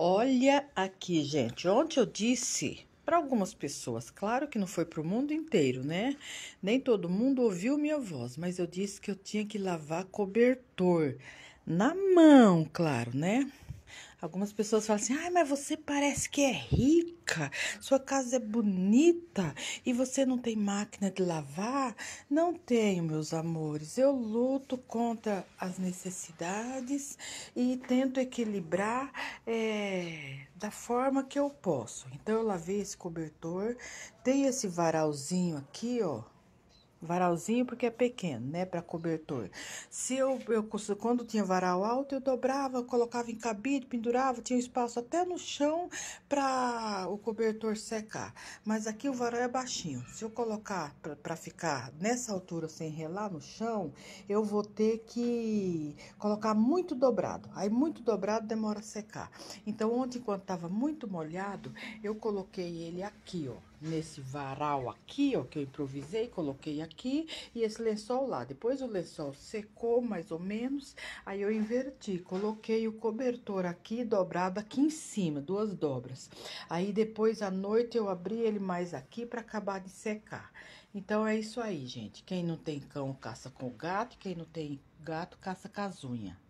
Olha aqui, gente. Ontem eu disse para algumas pessoas, claro que não foi para o mundo inteiro, né? Nem todo mundo ouviu minha voz, mas eu disse que eu tinha que lavar cobertor na mão, claro, né? Algumas pessoas falam assim: ai, ah, mas você parece que é rica, sua casa é bonita e você não tem máquina de lavar? Não tenho, meus amores. Eu luto contra as necessidades e tento equilibrar é, da forma que eu posso. Então, eu lavei esse cobertor, tem esse varalzinho aqui, ó Varalzinho porque é pequeno, né, para cobertor. Se eu, eu quando tinha varal alto, eu dobrava, colocava em cabide, pendurava, tinha espaço até no chão para o cobertor secar. Mas aqui o varal é baixinho. Se eu colocar para ficar nessa altura sem relar no chão, eu vou ter que colocar muito dobrado. Aí muito dobrado demora a secar. Então ontem quando estava muito molhado, eu coloquei ele aqui, ó, nesse varal aqui, ó, que eu improvisei, coloquei aqui aqui e esse lençol lá. Depois o lençol secou mais ou menos, aí eu inverti, coloquei o cobertor aqui dobrado aqui em cima, duas dobras. Aí depois à noite eu abri ele mais aqui para acabar de secar. Então é isso aí, gente. Quem não tem cão caça com gato, quem não tem gato caça com as unhas.